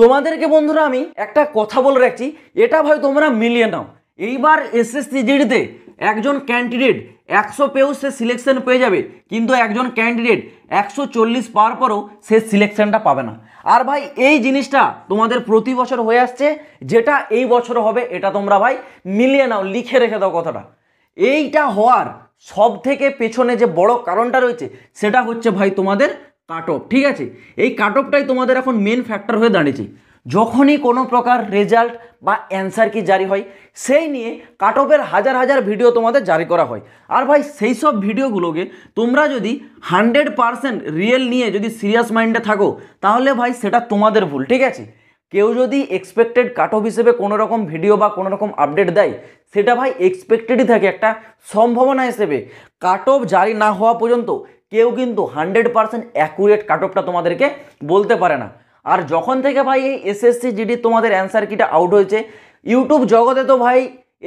তোমাদেরকে বন্ধুরা আমি একটা কথা বলে রাখছি এটা ভাই তোমরা মিলিয়ে নাও এইবার এসএসসি জিডিতে একজন ক্যান্ডিডেট একশো পেয়েও সে সিলেকশন পেয়ে যাবে কিন্তু একজন ক্যান্ডিডেট একশো চল্লিশ পাওয়ার পরও সে সিলেকশনটা পাবে না আর ভাই এই জিনিসটা তোমাদের প্রতি বছর হয়ে আসছে যেটা এই বছর হবে এটা তোমরা ভাই মিলিয়ে নাও লিখে রেখে দাও কথাটা এইটা হওয়ার সব থেকে পেছনে যে বড় কারণটা রয়েছে সেটা হচ্ছে ভাই তোমাদের কাট অফ ঠিক আছে এই কাট অফটাই তোমাদের এখন মেন ফ্যাক্টর হয়ে দাঁড়িয়েছে যখনই কোনো প্রকার রেজাল্ট বা অ্যান্সার কি জারি হয় সেই নিয়ে কাট অফের হাজার হাজার ভিডিও তোমাদের জারি করা হয় আর ভাই সেই সব ভিডিওগুলোকে তোমরা যদি হান্ড্রেড পারসেন্ট রিয়েল নিয়ে যদি সিরিয়াস মাইন্ডে থাকো তাহলে ভাই সেটা তোমাদের ভুল ঠিক আছে কেউ যদি এক্সপেক্টেড কাট অফ হিসেবে কোনো রকম ভিডিও বা কোনো রকম আপডেট দেয় সেটা ভাই এক্সপেক্টেডই থাকে একটা সম্ভাবনা হিসেবে কাট অফ জারি না হওয়া পর্যন্ত কেউ কিন্তু হান্ড্রেড পারসেন্ট অ্যাকুরেট কাট অফটা তোমাদেরকে বলতে পারে না আর যখন থেকে ভাই এই এসএসসি জিডি তোমাদের অ্যান্সার কিটা আউট হয়েছে ইউটিউব জগতে তো ভাই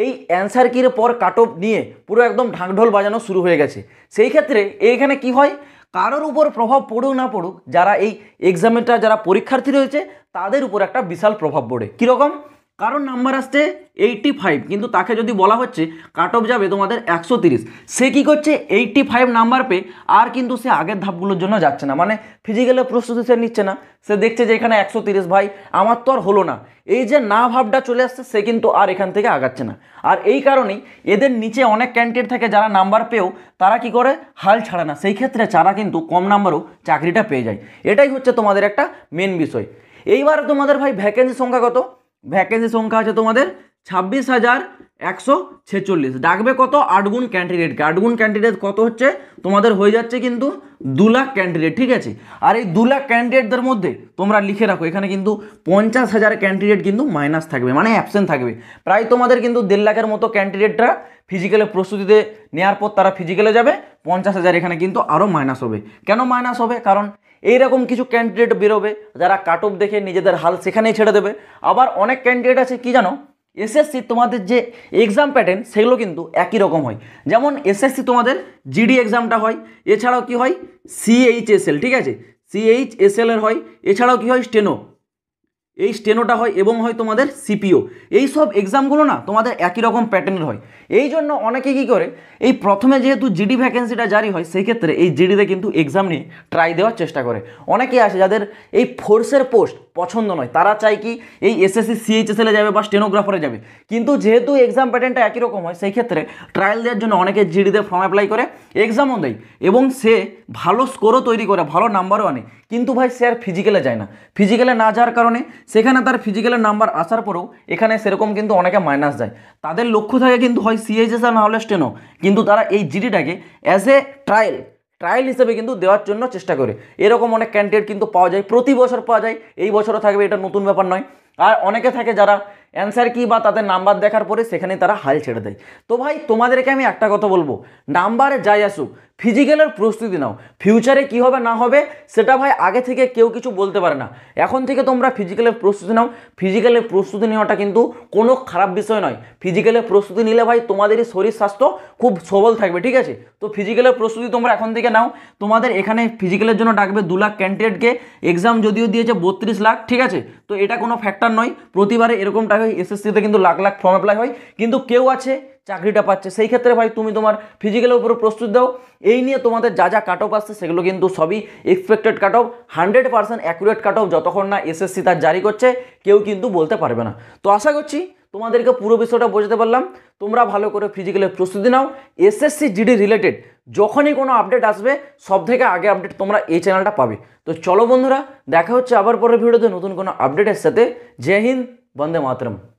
এই অ্যান্সার কির পর কাট অফ নিয়ে পুরো একদম ঢাকঢোল বাজানো শুরু হয়ে গেছে সেই ক্ষেত্রে এইখানে কি হয় কারোর উপর প্রভাব পড়ুক না পড়ুক যারা এই এক্সামেটা যারা পরীক্ষার্থী রয়েছে তাদের উপর একটা বিশাল প্রভাব পড়ে কীরকম কারণ নাম্বার আসছে এইটটি ফাইভ কিন্তু তাকে যদি বলা হচ্ছে কাট অফ যাবে তোমাদের একশো তিরিশ সে কী করছে এইটটি ফাইভ নাম্বার পেয়ে আর কিন্তু সে আগের ধাপগুলোর জন্য যাচ্ছে না মানে ফিজিক্যালের প্রস্তুতি সে নিচ্ছে না সে দেখছে যে এখানে একশো তিরিশ ভাই আমার তো আর হলো না এই যে না ভাবটা চলে আসছে সে কিন্তু আর এখান থেকে আগাচ্ছে না আর এই কারণেই এদের নিচে অনেক ক্যান্ডিডেট থাকে যারা নাম্বার পেয়েও তারা কি করে হাল ছাড়ে না সেই ক্ষেত্রে তারা কিন্তু কম নাম্বারও চাকরিটা পেয়ে যায় এটাই হচ্ছে তোমাদের একটা মেন বিষয় এইবার তোমাদের ভাই ভ্যাকেন্সি সংখ্যা কত ভ্যাকেন্সি সংখ্যা আছে তোমাদের ছাব্বিশ হাজার একশো ছেচল্লিশ ডাকবে কত আটগুণ ক্যান্ডিডেটকে আটগুণ ক্যান্ডিডেট কত হচ্ছে তোমাদের হয়ে যাচ্ছে কিন্তু দু লাখ ক্যান্ডিডেট ঠিক আছে আর এই দু লাখ ক্যান্ডিডেটদের মধ্যে তোমরা লিখে রাখো এখানে কিন্তু পঞ্চাশ হাজার ক্যান্ডিডেট কিন্তু মাইনাস থাকবে মানে অ্যাবসেন্ট থাকবে প্রায় তোমাদের কিন্তু দেড় লাখের মতো ক্যান্ডিডেটরা ফিজিক্যালের প্রস্তুতিতে নেওয়ার পর তারা ফিজিক্যালে যাবে পঞ্চাশ হাজার এখানে কিন্তু আরও মাইনাস হবে কেন মাইনাস হবে কারণ এইরকম কিছু ক্যান্ডিডেট বেরোবে যারা কাট অফ দেখে নিজেদের হাল সেখানেই ছেড়ে দেবে আবার অনেক ক্যান্ডিডেট আছে কি জানো এসএসসি তোমাদের যে এক্সাম প্যাটার্ন সেগুলো কিন্তু একই রকম হয় যেমন এসএসসি তোমাদের জিডি এক্সামটা হয় এছাড়াও কি হয় সিএইচএসএল ঠিক আছে সিএইচএসএলের হয় এছাড়াও কি হয় স্টেনো এই স্টেনোটা হয় এবং হয় তোমাদের সিপিও এই সব এক্সামগুলো না তোমাদের একই রকম প্যাটার্নের হয় এই জন্য অনেকে কী করে এই প্রথমে যেহেতু জিডি ভ্যাকেন্সিটা জারি হয় সেই ক্ষেত্রে এই জিডিতে কিন্তু এক্সাম নিয়ে ট্রাই দেওয়ার চেষ্টা করে অনেকে আসে যাদের এই ফোর্সের পোস্ট পছন্দ নয় তারা চায় কি এই এসএসসি সিএইচএসএলে যাবে বা স্টেনোগ্রাফারে যাবে কিন্তু যেহেতু এক্সাম প্যাটার্নটা একই রকম হয় সেই ক্ষেত্রে ট্রায়াল দেওয়ার জন্য অনেকে জিডিতে ফর্ম অ্যাপ্লাই করে এক্সামও দেয় এবং সে ভালো স্কোরও তৈরি করে ভালো নাম্বারও আনে কিন্তু ভাই সে আর ফিজিক্যালে যায় না ফিজিক্যালে না যাওয়ার কারণে সেখানে তার ফিজিক্যালের নাম্বার আসার পরেও এখানে সেরকম কিন্তু অনেকে মাইনাস যায় তাদের লক্ষ্য থাকে কিন্তু হয় সিএইচএসএল না হলে স্টেনো কিন্তু তারা এই জিডিটাকে অ্যাজ এ ট্রায়াল ট্রায়াল হিসেবে কিন্তু দেওয়ার জন্য চেষ্টা করে এরকম অনেক ক্যান্ডিডেট কিন্তু পাওয়া যায় প্রতি বছর পাওয়া যায় এই বছরও থাকবে এটা নতুন ব্যাপার নয় আর অনেকে থাকে যারা অ্যান্সার কী বা তাদের নাম্বার দেখার পরে সেখানে তারা হাল ছেড়ে দেয় তো ভাই তোমাদেরকে আমি একটা কথা বলবো নাম্বারে যাই আসুক ফিজিক্যালের প্রস্তুতি নাও ফিউচারে কি হবে না হবে সেটা ভাই আগে থেকে কেউ কিছু বলতে পারে না এখন থেকে তোমরা ফিজিক্যালের প্রস্তুতি নাও ফিজিক্যালের প্রস্তুতি নেওয়াটা কিন্তু কোনো খারাপ বিষয় নয় ফিজিক্যালের প্রস্তুতি নিলে ভাই তোমাদেরই শরীর স্বাস্থ্য খুব সবল থাকবে ঠিক আছে তো ফিজিক্যালের প্রস্তুতি তোমরা এখন থেকে নাও তোমাদের এখানে ফিজিক্যালের জন্য ডাকবে দু লাখ ক্যান্ডিডেটকে এক্সাম যদিও দিয়েছে বত্রিশ লাখ ঠিক আছে তো এটা কোনো ফ্যাক্টর নয় প্রতিবারে এরকমটা হয় এসএসসিতে কিন্তু লাখ লাখ ফর্ম অ্যাপ্লাই হয় কিন্তু কেউ আছে চাকরিটা পাচ্ছে সেই ক্ষেত্রে ভাই তুমি তোমার ফিজিক্যালের উপরে প্রস্তুত দাও এই নিয়ে তোমাদের যা যা কাট অফ আসছে সেগুলো কিন্তু সবই expected cut off hundred percent accurate cut off যতক্ষণ না এসএসসি তার জারি করছে কেউ কিন্তু বলতে পারবে না তো আশা করছি তোমাদেরকে পুরো বিষয়টা বোঝাতে পারলাম তোমরা ভালো করে ফিজিক্যালের প্রস্তুতি নাও এসএসসি জিডি রিলেটেড যখনই কোনো আপডেট আসবে সব থেকে আগে আপডেট তোমরা এই চ্যানেলটা পাবে তো চলো বন্ধুরা দেখা হচ্ছে আবার পরের ভিডিওতে নতুন কোনো আপডেটের সাথে জয় হিন্দ Vande Mataram.